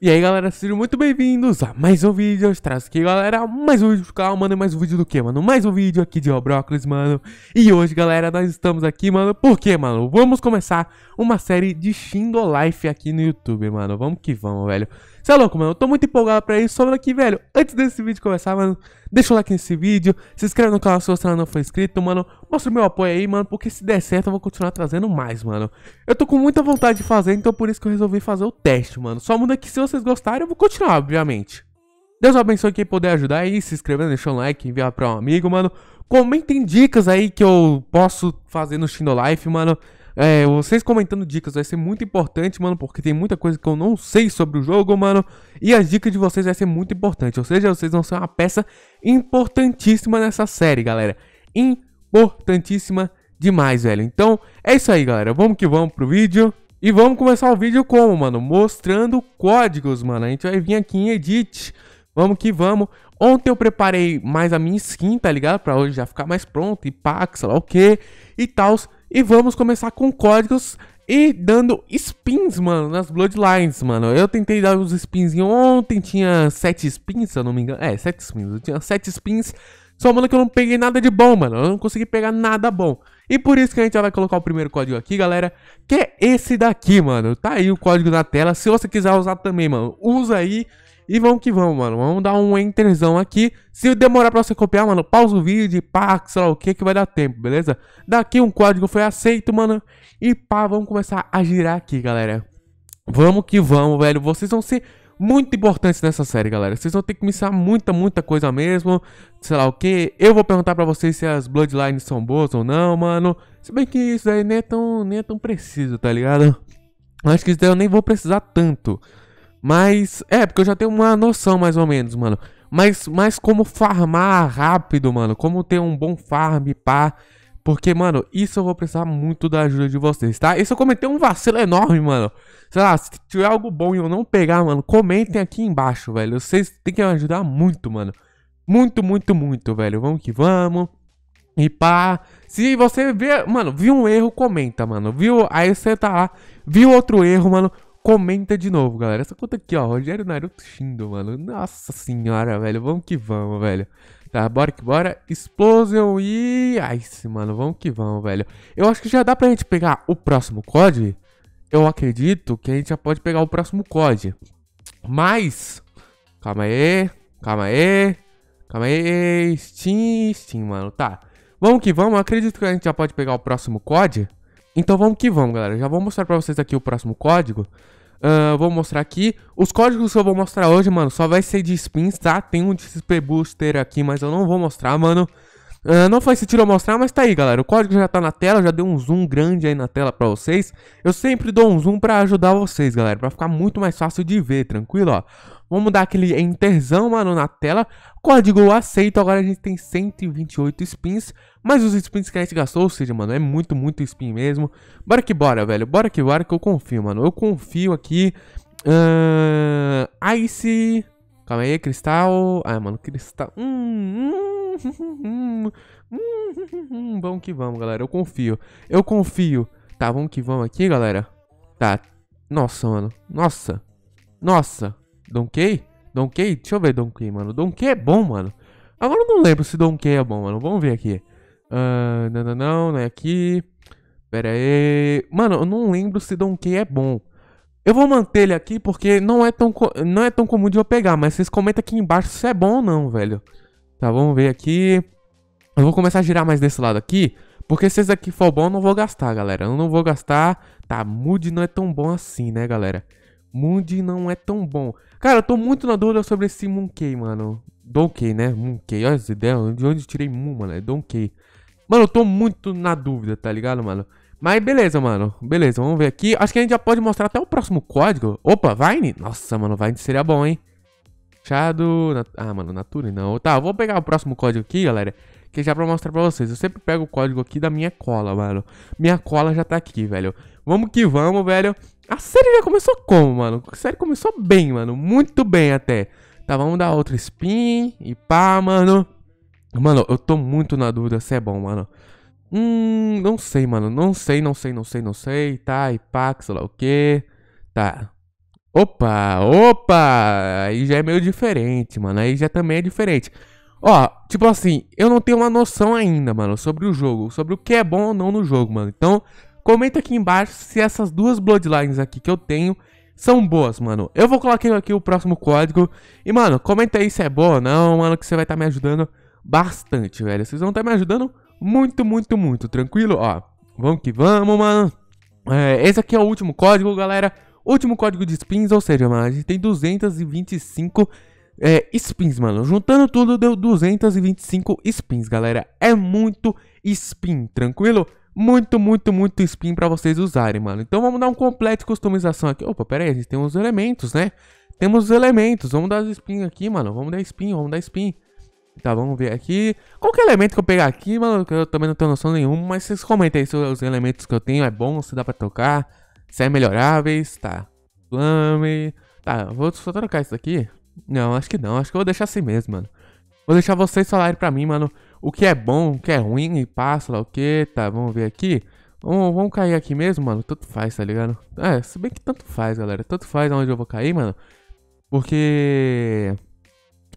E aí galera, sejam muito bem-vindos a mais um vídeo, eu traz aqui galera, mais um vídeo do canal, mano, mais um vídeo do que, mano? Mais um vídeo aqui de Robrócolis, mano, e hoje galera, nós estamos aqui, mano, porque, mano, vamos começar uma série de Shindo Life aqui no YouTube, mano, vamos que vamos, velho. Cê é louco, mano, eu tô muito empolgado pra isso, só aqui, velho, antes desse vídeo começar, mano, deixa o like nesse vídeo, se inscreve no canal se você não for inscrito, mano, mostra meu apoio aí, mano, porque se der certo eu vou continuar trazendo mais, mano. Eu tô com muita vontade de fazer, então por isso que eu resolvi fazer o teste, mano. Só muda que se vocês gostarem eu vou continuar, obviamente. Deus abençoe quem puder ajudar aí, se inscrevendo, deixando um like, enviar pra um amigo, mano. Comentem dicas aí que eu posso fazer no Shino Life, mano. É, vocês comentando dicas vai ser muito importante, mano, porque tem muita coisa que eu não sei sobre o jogo, mano. E as dicas de vocês vai ser muito importante. Ou seja, vocês vão ser uma peça importantíssima nessa série, galera. Importante importantíssima demais, velho. Então, é isso aí, galera. Vamos que vamos pro vídeo. E vamos começar o vídeo como, mano? Mostrando códigos, mano. A gente vai vir aqui em Edit. Vamos que vamos. Ontem eu preparei mais a minha skin, tá ligado? Pra hoje já ficar mais pronto e pá, sei lá o que e tal. E vamos começar com códigos e dando spins, mano, nas Bloodlines, mano. Eu tentei dar uns spins ontem, tinha sete spins, se eu não me engano. É, sete spins. Eu tinha sete spins. Só, mano, que eu não peguei nada de bom, mano. Eu não consegui pegar nada bom. E por isso que a gente vai colocar o primeiro código aqui, galera, que é esse daqui, mano. Tá aí o código na tela. Se você quiser usar também, mano, usa aí. E vamos que vamos, mano. Vamos dar um enterzão aqui. Se demorar pra você copiar, mano, pausa o vídeo, pá, sei lá o que que vai dar tempo, beleza? Daqui um código foi aceito, mano. E pá, vamos começar a girar aqui, galera. Vamos que vamos, velho. Vocês vão ser muito importantes nessa série, galera. Vocês vão ter que missar muita, muita coisa mesmo. Sei lá o que. Eu vou perguntar pra vocês se as Bloodlines são boas ou não, mano. Se bem que isso aí nem é tão, nem é tão preciso, tá ligado? Acho que isso daí eu nem vou precisar tanto. Mas, é, porque eu já tenho uma noção mais ou menos, mano. Mas, mas como farmar rápido, mano. Como ter um bom farm, pá. Pra... Porque, mano, isso eu vou precisar muito da ajuda de vocês, tá? Isso eu comentei um vacilo enorme, mano. Sei lá, se tiver algo bom e eu não pegar, mano, comentem aqui embaixo, velho. Vocês têm que me ajudar muito, mano. Muito, muito, muito, velho. Vamos que vamos. E pá. Se você ver mano, viu um erro, comenta, mano. Viu? Aí você tá lá, viu outro erro, mano. Comenta de novo, galera. Essa conta aqui, ó. Rogério Naruto Shindo, mano. Nossa senhora, velho. Vamos que vamos, velho. Tá, bora que bora. Explosion e... Ai, mano, vamos que vamos, velho. Eu acho que já dá pra gente pegar o próximo COD. Eu acredito que a gente já pode pegar o próximo COD. Mas... Calma aí, calma aí. Calma aí, Steam, Steam, mano, tá. Vamos que vamos, acredito que a gente já pode pegar o próximo COD. Então vamos que vamos, galera. Já vou mostrar pra vocês aqui o próximo código. Uh, vou mostrar aqui. Os códigos que eu vou mostrar hoje, mano, só vai ser de spins, tá? Tem um de super Booster aqui, mas eu não vou mostrar, mano. Uh, não faz sentido eu mostrar, mas tá aí, galera. O código já tá na tela, já dei um zoom grande aí na tela pra vocês. Eu sempre dou um zoom pra ajudar vocês, galera, pra ficar muito mais fácil de ver, tranquilo, ó. Vamos dar aquele enterzão, mano, na tela. Código aceito, agora a gente tem 128 spins. Mas os spins que a gente gastou, ou seja, mano, é muito, muito spin mesmo. Bora que bora, velho. Bora que bora que eu confio, mano. Eu confio aqui. Uh, Ice... Calma aí, cristal. Ah, mano, cristal. Hum, hum, hum, vamos que vamos, galera. Eu confio. Eu confio. Tá, vamos que vamos aqui, galera. Tá. Nossa, mano. Nossa. Nossa. Donkey? Donkey? Deixa eu ver Donkey, mano. Donkey é bom, mano. Agora eu não lembro se Donkey é bom, mano. Vamos ver aqui. Uh, não, não, não, não é aqui. Pera aí. Mano, eu não lembro se Donkey é bom. Eu vou manter ele aqui porque não é tão, não é tão comum de eu pegar, mas vocês comentam aqui embaixo se é bom ou não, velho. Tá, vamos ver aqui. Eu vou começar a girar mais desse lado aqui, porque se esse daqui for bom, eu não vou gastar, galera. Eu não vou gastar. Tá, Mood não é tão bom assim, né, galera? Mundi não é tão bom. Cara, eu tô muito na dúvida sobre esse Moonkey, mano. Donkey, né? Moonkey. Olha as ideias. De onde tirei Moon, mano? É Donkey. Mano, eu tô muito na dúvida, tá ligado, mano? Mas beleza, mano. Beleza, vamos ver aqui. Acho que a gente já pode mostrar até o próximo código. Opa, Vine. Nossa, mano, Vine seria bom, hein? Chado. Nat... Ah, mano, Nature não. Tá, vou pegar o próximo código aqui, galera. Que já é pra mostrar pra vocês. Eu sempre pego o código aqui da minha cola, mano. Minha cola já tá aqui, velho. Vamos que vamos, velho. A série já começou como, mano? A série começou bem, mano. Muito bem até. Tá, vamos dar outro spin e pá, mano. Mano, eu tô muito na dúvida se é bom, mano. Hum, não sei, mano. Não sei, não sei, não sei, não sei. Tá, e pá, que sei lá o quê. Tá. Opa, opa! Aí já é meio diferente, mano. Aí já também é diferente. Ó, tipo assim, eu não tenho uma noção ainda, mano, sobre o jogo, sobre o que é bom ou não no jogo, mano. Então, Comenta aqui embaixo se essas duas Bloodlines aqui que eu tenho são boas, mano. Eu vou colocar aqui o próximo código. E, mano, comenta aí se é boa ou não, mano, que você vai estar tá me ajudando bastante, velho. Vocês vão estar tá me ajudando muito, muito, muito, tranquilo? Ó, vamos que vamos, mano. É, esse aqui é o último código, galera. Último código de spins, ou seja, mano, a gente tem 225 é, spins, mano. Juntando tudo, deu 225 spins, galera. É muito spin, tranquilo? muito, muito, muito spin pra vocês usarem, mano. Então vamos dar um completo de customização aqui. Opa, pera aí, a gente tem uns elementos, né? Temos os elementos, vamos dar spin aqui, mano. Vamos dar spin, vamos dar spin. Tá, vamos ver aqui. Qual que é o elemento que eu pegar aqui, mano? Que eu também não tenho noção nenhuma, mas vocês comentem aí se os elementos que eu tenho é bom, se dá pra trocar, se é melhoráveis, tá. Flame. Tá, vou só trocar isso aqui. Não, acho que não. Acho que eu vou deixar assim mesmo, mano. Vou deixar vocês falarem pra mim, mano, o que é bom, o que é ruim, e passa lá o que, tá? Vamos ver aqui. Vamos, vamos cair aqui mesmo, mano. Tanto faz, tá ligado? É, se bem que tanto faz, galera. Tanto faz onde eu vou cair, mano. Porque.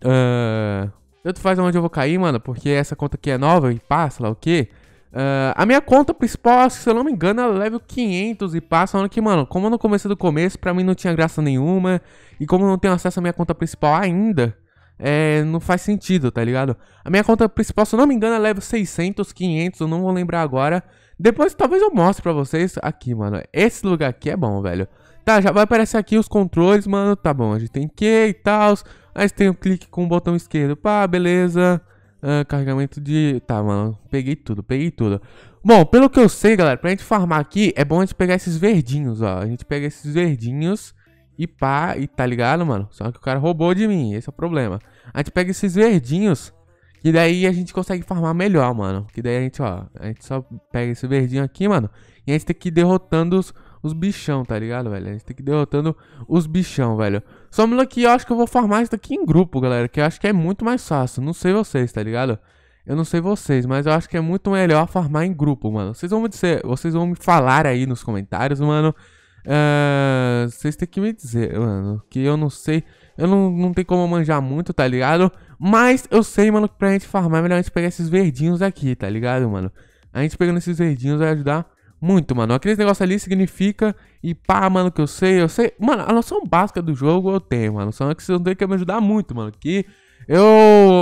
Uh, tanto faz onde eu vou cair, mano. Porque essa conta aqui é nova e passa lá o que. Uh, ah, a minha conta principal, se eu não me engano, ela é level 500 e passa. Falando que, mano, como no não comecei do começo, pra mim não tinha graça nenhuma. E como eu não tenho acesso à minha conta principal ainda, é, não faz sentido, tá ligado? A minha conta principal, se eu não me engano, leva 600, 500, eu não vou lembrar agora. Depois talvez eu mostre pra vocês aqui, mano. Esse lugar aqui é bom, velho. Tá, já vai aparecer aqui os controles, mano. Tá bom, a gente tem que e tal. Aí tem o um clique com o botão esquerdo. Pá, beleza. Uh, carregamento de... Tá, mano. Peguei tudo, peguei tudo. Bom, pelo que eu sei, galera, pra gente farmar aqui, é bom a gente pegar esses verdinhos, ó. A gente pega esses verdinhos e pá, e tá ligado, mano? Só que o cara roubou de mim, esse é o problema. A gente pega esses verdinhos, que daí a gente consegue farmar melhor, mano. Que daí a gente, ó, a gente só pega esse verdinho aqui, mano. E a gente tem que ir derrotando os, os bichão, tá ligado, velho? A gente tem que ir derrotando os bichão, velho. Só me que eu acho que eu vou farmar isso daqui em grupo, galera. Que eu acho que é muito mais fácil. Não sei vocês, tá ligado? Eu não sei vocês, mas eu acho que é muito melhor farmar em grupo, mano. Vocês vão me dizer, vocês vão me falar aí nos comentários, mano. Uh, vocês têm que me dizer, mano, que eu não sei. Eu não, não tenho como manjar muito, tá ligado? Mas eu sei, mano, que pra gente farmar é melhor a gente pegar esses verdinhos aqui, tá ligado, mano? A gente pegando esses verdinhos vai ajudar muito, mano. Aqueles negócio ali significa e pá, mano, que eu sei, eu sei. Mano, a noção básica do jogo eu tenho, mano. Só que vocês não tem que me ajudar muito, mano. Que eu.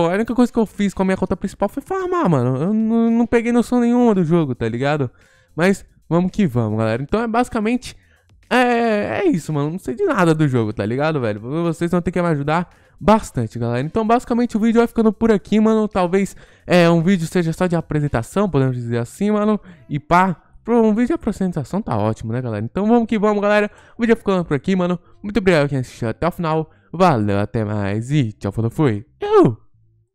A única coisa que eu fiz com a minha conta principal foi farmar, mano. Eu não, não peguei noção nenhuma do jogo, tá ligado? Mas vamos que vamos, galera. Então é basicamente é, é isso, mano. Não sei de nada do jogo, tá ligado, velho? Vocês vão ter que me ajudar bastante, galera. Então, basicamente, o vídeo vai ficando por aqui, mano. Talvez é, um vídeo seja só de apresentação, podemos dizer assim, mano. E pá, um vídeo de apresentação tá ótimo, né, galera? Então, vamos que vamos, galera. O vídeo vai ficando por aqui, mano. Muito obrigado quem assistiu até o final. Valeu, até mais e tchau, falou, fui. Tchau!